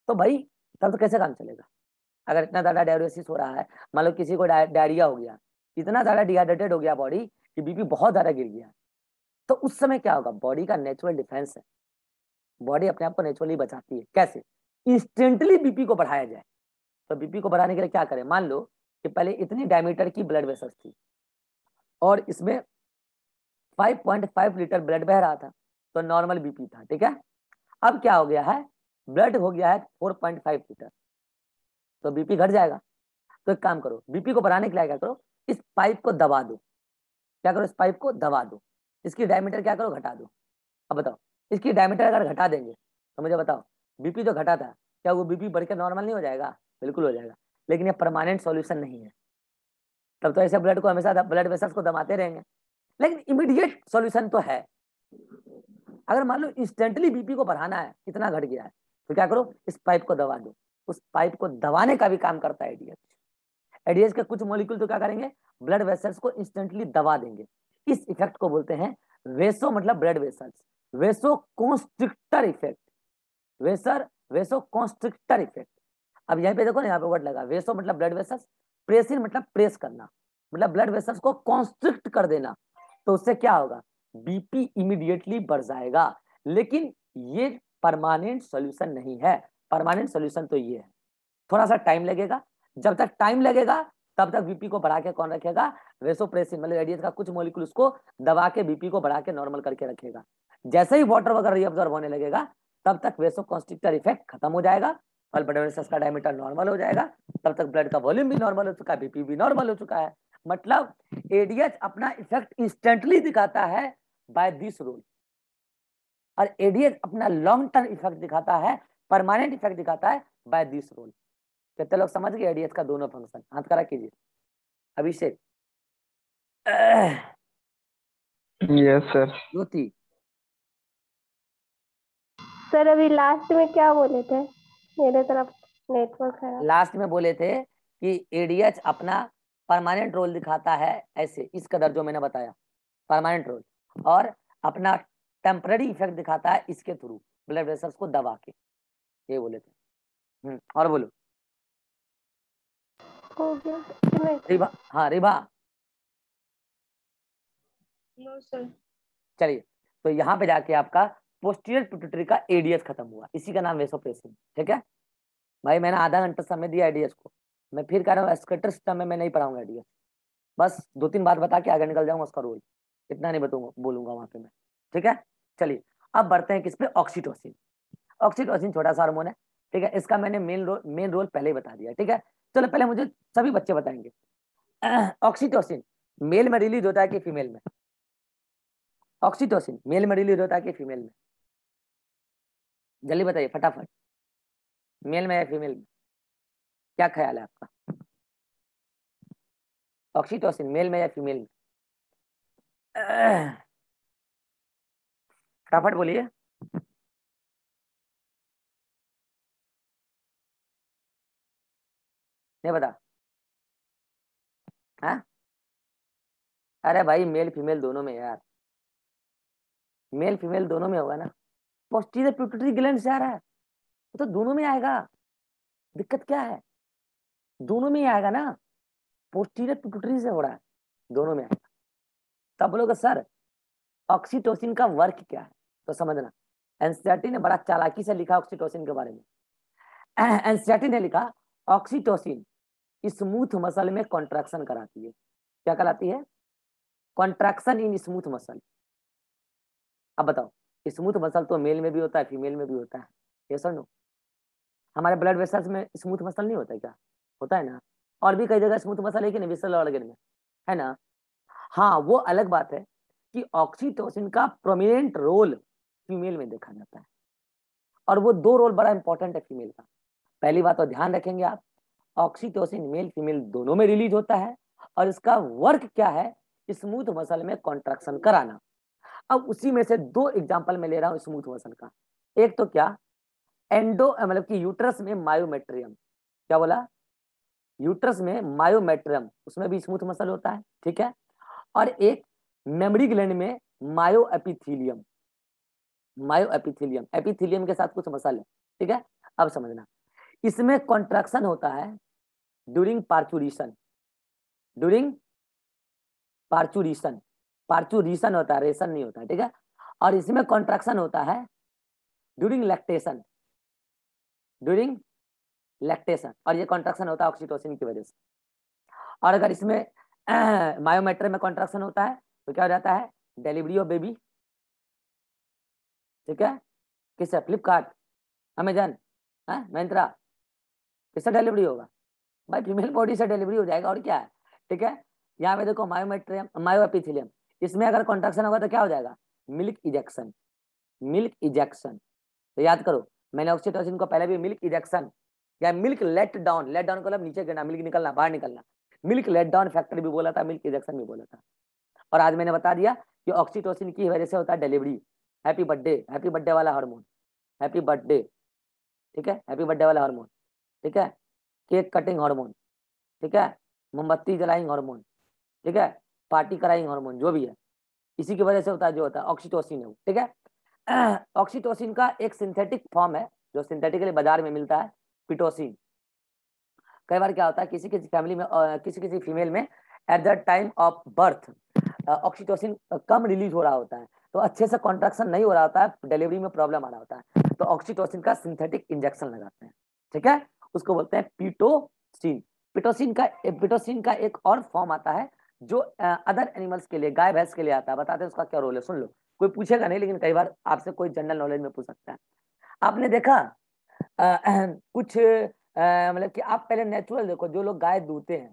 तो भाई तब तो कैसे काम चलेगा अगर इतना ज्यादा डायरियोसिस हो रहा है मान लो किसी को डायरिया हो गया इतना ज्यादा डिहाइड्रेटेड हो गया बॉडी कि बीपी बहुत ज़्यादा गिर गया तो उस समय क्या होगा बॉडी का नेचुरल डिफेंस है बॉडी अपने आप को नेचुरली बचाती है कैसे इंस्टेंटली बीपी को बढ़ाया जाए तो बीपी को बढ़ाने के लिए क्या करें मान लो कि पहले इतनी डायमीटर की ब्लड वेसल्स थी और इसमें 5.5 लीटर ब्लड बह रहा था तो नॉर्मल बीपी था ठीक है अब क्या हो गया है ब्लड हो गया है 4.5 लीटर तो बीपी घट जाएगा तो एक काम करो बीपी को बढ़ाने के लिए क्या करो इस पाइप को दबा दो क्या करो इस पाइप को दबा दो इसकी डायमीटर क्या करो घटा दो अब बताओ इसकी डायमीटर अगर घटा देंगे तो मुझे बताओ बीपी जो घटा था क्या वो बीपी बढ़ के नॉर्मल नहीं हो जाएगा बिल्कुल हो जाएगा लेकिन ये परमानेंट सॉल्यूशन नहीं है तब तो ऐसे ब्लड को हमेशा ब्लड वेसल्स को दबाते रहेंगे लेकिन इमीडिएट सॉल्यूशन तो है अगर मान लो इंस्टेंटली बीपी को बढ़ाना है कितना घट गया है तो क्या करो इस पाइप को दबा दो उस पाइप को दबाने का भी काम करता है एडीएच एडीएच के कुछ मोलिक्यूल तो क्या करेंगे ब्लड वेसल्स को इंस्टेंटली दबा देंगे इस इफेक्ट को बोलते हैं वेसो मतलब blood vessels vasoconstrictor effect vaso vasoconstrictor effect अब यहाँ पे देखो ना यहाँ पे वर्ड लगा वेसो मतलब ब्लड वेसल्स प्रेसिन मतलब प्रेस करना मतलब ब्लड वेसल्स को कॉन्स्ट्रिक्ट कर देना तो उससे क्या होगा बीपी इमीडिएटली बढ़ जाएगा लेकिन ये परमानेंट सॉल्यूशन नहीं है परमानेंट सॉल्यूशन तो ये है थोड़ा सा टाइम लगेगा जब तक टाइम लगेगा तब तक बीपी को बढ़ा के कौन रखेगा वेसोप्रेसिन मतलब रेडियस का कुछ मोलिकुल उसको दबा के बीपी को बढ़ा के नॉर्मल करके रखेगा जैसे ही वाटर वगैरह रीअब्जॉर्व होने लगेगा तब तक वेसो कॉन्स्ट्रिक्टर इफेक्ट खत्म हो जाएगा पल्पडेवेंसस का डायमीटर नॉर्मल हो जाएगा तब तक ब्लड का वॉल्यूम भी नॉर्मल हो चुका है बीपी भी नॉर्मल हो चुका है मतलब एडीएच अपना इफेक्ट इंस्टेंटली दिखाता है बाय दिस रूल और एडीएच अपना लॉन्ग टर्म इफेक्ट दिखाता है परमानेंट इफेक्ट दिखाता है बाय दिस रूल कितने लोग समझ गए एडीएस का दोनों फंक्शन हाथ खड़ा कीजिए Abhishek yes sir Jyoti sir अभी लास्ट में क्या बोले थे मेरे तरफ नेटवर्क है लास्ट में बोले थे कि एडीएच अपना परमानेंट रोल दिखाता है ऐसे इस कदर जो मैंने बताया परमानेंट रोल और अपना टेम्पररी इफेक्ट दिखाता है इसके थ्रू ब्लड प्रेशर को दबा के ये बोले थे हम्म, और बोलो हो गया रिभा हाँ रिभा नो सर चलिए तो यहाँ पे जाके आपका पोस्टीरियर पिट्यूटरी का एडीएस खत्म हुआ इसी का नाम वेसोपेसिन ठीक है भाई मैंने आधा घंटा समय दिया एडीएस को मैं फिर कह रहा हूँ एस्केटर सिस्टम में मैं नहीं पढ़ाऊंगा एडीएस बस दो तीन बात बता के आगे निकल जाऊंगा उसका रोल इतना नहीं बताऊंगा बोलूंगा वहां पे मैं ठीक है चलिए अब बढ़ते हैं किस पे ऑक्सीटोसिन ऑक्सीटोसिन छोटा सा हार्मोन है ठीक है इसका मैंने मेन रोल मेन रोल पहले ही बता दिया ठीक है चलो पहले मुझे सभी बच्चे बताएंगे ऑक्सीटोसिन मेल में रिलीज होता है कि फीमेल में ऑक्सीटोसिन मेल में रिलीज होता है कि फीमेल में जल्दी बताइए फटाफट मेल में या फीमेल में क्या ख्याल है आपका ऑक्सीटोसिन मेल में या फीमेल में फटाफट बोलिए नहीं पता हाँ अरे भाई मेल फीमेल दोनों में यार मेल फीमेल दोनों में होगा ना पॉस्टीरियर पिट्यूटरी ग्लैंड से आ रहा है तो दोनों में आएगा दिक्कत क्या है दोनों में ही आएगा ना पोस्टीरियर पिट्यूटरी से हो रहा है दोनों में आएगा तब बोलोगे सर ऑक्सीटोसिन का वर्क क्या है तो समझना एनसीआरटी ने बड़ा चालाकी से लिखा ऑक्सीटोसिन के बारे में एनसीआरटी <clears throat> ने लिखा ऑक्सीटोसिन स्मूथ मसल में कॉन्ट्रैक्शन कराती है क्या कराती है कॉन्ट्रैक्शन इन स्मूथ मसल अब बताओ स्मूथ मसल तो मेल में भी होता है फीमेल में भी होता है ये सर नो हमारे ब्लड वेसल्स में स्मूथ मसल नहीं होता क्या होता है ना और भी कई जगह स्मूथ मसल है कि नहीं विसल ऑर्गन में है ना हाँ वो अलग बात है कि ऑक्सीटोसिन का प्रोमिनेंट रोल फीमेल में देखा जाता है और वो दो रोल बड़ा इंपॉर्टेंट है फीमेल का पहली बात तो ध्यान रखेंगे आप ऑक्सीटोसिन मेल फीमेल दोनों में रिलीज होता है और इसका वर्क क्या है स्मूथ मसल में कॉन्ट्रेक्शन कराना अब उसी में से दो एग्जाम्पल मैं ले रहा हूँ स्मूथ मसल का एक तो क्या एंडो मतलब कि यूट्रस में मायोमेट्रियम क्या बोला यूट्रस में मायोमेट्रियम उसमें भी स्मूथ मसल होता है ठीक है और एक मेमोरी ग्लैंड में myo epithelium myo epithelium epithelium के साथ कुछ मसल है ठीक है अब समझना इसमें कॉन्ट्रेक्शन होता है during parturition during parturition parturition होता है रेशन नहीं होता ठीक है और इसमें कॉन्ट्रैक्शन होता है ड्यूरिंग लैक्टेशन ड्यूरिंग लैक्टेशन और ये कॉन्ट्रेक्शन होता है ऑक्सीटोसिन की वजह से और अगर इसमें मायोमेट्रे <clears throat> में कॉन्ट्रेक्शन होता है तो क्या हो जाता है डिलीवरी ऑफ बेबी ठीक है किसे फ्लिपकार्ट अमेजन है महिंद्रा किससे डिलीवरी होगा भाई फीमेल बॉडी से डिलीवरी हो जाएगा और क्या है ठीक है यहाँ पे देखो मायोमेट्रियम मायोएपिथिलियम इसमें अगर कॉन्ट्रेक्शन होगा तो क्या हो जाएगा मिल्क इजेक्शन मिल्क इजेक्शन तो याद करो मैंने ऑक्सीटोसिन को पहले भी मिल्क इजेक्शन या milk let down let down मतलब नीचे गिरना मिल्क निकलना बाहर निकलना मिल्क लेट डाउन फैक्टर भी बोला था मिल्क इजेक्शन भी बोला था और आज मैंने बता दिया कि ऑक्सीटोसिन की वजह से होता है delivery happy birthday happy birthday वाला हार्मोन हैप्पी बर्थडे ठीक है हैप्पी बर्थडे वाला हार्मोन ठीक है केक कटिंग हार्मोन ठीक है मोमबत्ती जलाइंग हार्मोन ठीक है पार्टी कराइंग हार्मोन जो भी है इसी की वजह से होता है जो होता है ऑक्सीटोसिन है ठीक है ऑक्सीटोसिन <clears throat> का एक सिंथेटिक फॉर्म है जो सिंथेटिकली बाजार में मिलता है पिटोसिन कई बार क्या होता है किसी किसी फैमिली में किसी किसी फीमेल में at the time of birth oxytocin कम रिलीज हो रहा होता है तो अच्छे से कॉन्ट्रेक्शन नहीं हो रहा होता है डिलीवरी में प्रॉब्लम आ रहा होता है तो ऑक्सीटोसिन का सिंथेटिक इंजेक्शन लगाते हैं ठीक है उसको बोलते हैं पीटोसिन पिटोसिन का पिटोसिन का एक और फॉर्म आता है जो अदर एनिमल्स के लिए गाय भैंस के लिए आता है बताते हैं उसका क्या रोल है सुन लो कोई पूछेगा नहीं लेकिन कई बार आपसे कोई जनरल नॉलेज में पूछ सकता है आपने देखा आ, कुछ मतलब कि आप पहले नेचुरल देखो जो लोग गाय दूते हैं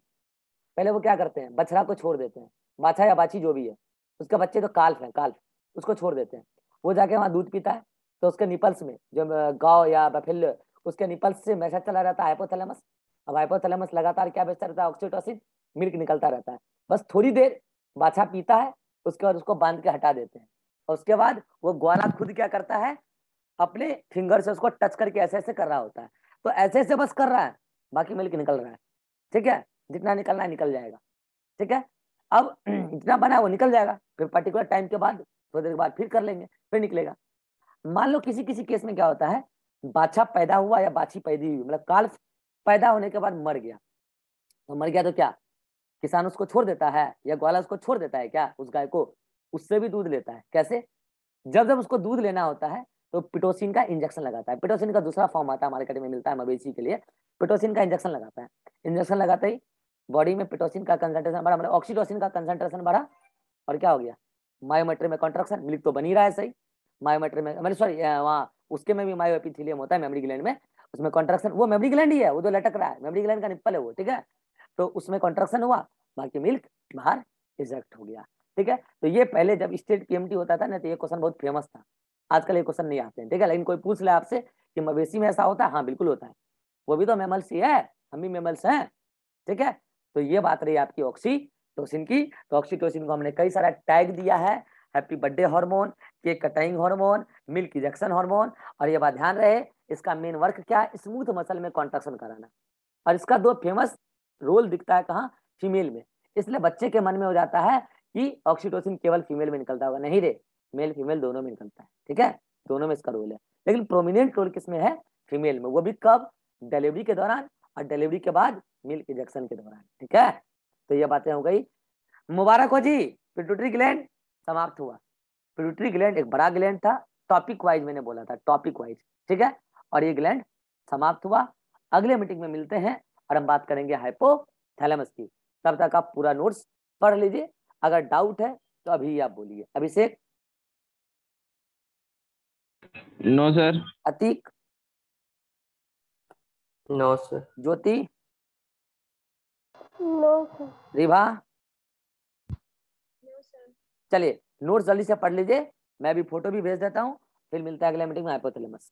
पहले वो क्या करते हैं बछड़ा को छोड़ देते हैं बाछा या बाछी जो भी है उसके बच्चे तो काल्फ है काल्फ उसको छोड़ देते हैं वो जाके वहाँ दूध पीता है तो उसके निपल्स में जो गाँव या बफिल उसके निपल्स से मैसेज चला रहता है हाइपोथैलेमस अब हाइपोथैलेमस लगातार क्या बेचता रहता है ऑक्सीटोसिन मिल्क निकलता रहता है बस थोड़ी देर बाछा पीता है उसके बाद उसको बांध के हटा देते हैं और उसके बाद वो ग्वाला खुद क्या करता है अपने फिंगर से उसको टच करके ऐसे ऐसे कर रहा होता है तो ऐसे ऐसे बस कर रहा है बाकी मिल्क निकल रहा है ठीक है जितना निकलना है निकल जाएगा ठीक है अब <clears throat> जितना बना है वो निकल जाएगा फिर पर्टिकुलर टाइम के बाद थोड़ी देर के बाद फिर कर लेंगे फिर निकलेगा मान लो किसी किसी केस में क्या होता है बाछा पैदा हुआ या बाछी पैदी हुई मतलब काल पैदा होने के बाद मर गया तो मर गया तो क्या किसान उसको छोड़ देता है या ग्वाला उसको छोड़ देता है क्या उस गाय को उससे भी दूध लेता है कैसे जब जब उसको दूध लेना होता है तो पिटोसिन का इंजेक्शन लगाता है पिटोसिन का दूसरा फॉर्म आता है मार्केट में मिलता है मवेशी के लिए पिटोसिन का इंजेक्शन लगाता है इंजेक्शन लगाते ही बॉडी में पिटोसिन का कंसंट्रेशन बढ़ा मतलब ऑक्सीटोसिन का कंसंट्रेशन बढ़ा और क्या हो गया मायोमेट्री में कॉन्ट्रक्शन मिल्क तो बनी रहा है सही मायोमेट्री में मतलब सॉरी वहाँ उसके में भी माओ एपिथिलियम होता है मेमरी ग्लैंड में उसमें कॉन्ट्रक्शन वो मेमरी ग्लैंड ही है वो जो लटक रहा है मेमरी ग्लैंड का निप्पल है वो ठीक है तो उसमें कॉन्ट्रक्शन हुआ बाकी मिल्क बाहर इजेक्ट हो गया ठीक है तो ये पहले जब स्टेट पीएमटी होता था ना तो ये क्वेश्चन बहुत फेमस था आजकल ये क्वेश्चन नहीं आते हैं ठीक है लेकिन कोई पूछ ले आपसे कि मवेशी में ऐसा होता है हाँ बिल्कुल होता है वो भी तो मेमल्स ही है हम भी मेमल्स हैं ठीक है तो ये बात रही आपकी ऑक्सीटोसिन की तो ऑक्सीटोसिन को हमने कई सारा टैग दिया है हैप्पी बर्थडे हार्मोन के कटाइंग हार्मोन मिल्क इजेक्शन हार्मोन और ये बात ध्यान रहे इसका मेन वर्क क्या है स्मूथ मसल में कॉन्ट्रेक्शन कराना और इसका दो फेमस रोल दिखता है कहाँ फीमेल में इसलिए बच्चे के मन में हो जाता है कि ऑक्सीटोसिन केवल फीमेल में निकलता होगा नहीं रे मेल फीमेल दोनों में निकलता है ठीक है दोनों में इसका रोल है लेकिन प्रोमिनेंट रोल किसमें है फीमेल में वो भी कब डिलीवरी के दौरान और डिलीवरी के बाद मिल्क इंजेक्शन के दौरान ठीक है तो ये बातें हो गई मुबारक हो जी पिटूटरी ग्लैंड समाप्त हुआ पिट्यूटरी ग्लैंड एक बड़ा ग्लैंड था टॉपिक वाइज मैंने बोला था टॉपिक वाइज ठीक है और ये ग्लैंड समाप्त हुआ अगले मीटिंग में मिलते हैं और हम बात करेंगे हाइपोथैलेमस की तब तक आप पूरा नोट्स पढ़ लीजिए अगर डाउट है तो अभी आप बोलिए Abhishek no sir Atiq no sir Jyoti no sir Ribha no sir चलिए नोट जल्दी से पढ़ लीजिए मैं अभी फोटो भी भेज देता हूँ फिर मिलता है अगले मीटिंग में हाइपोथैलेमस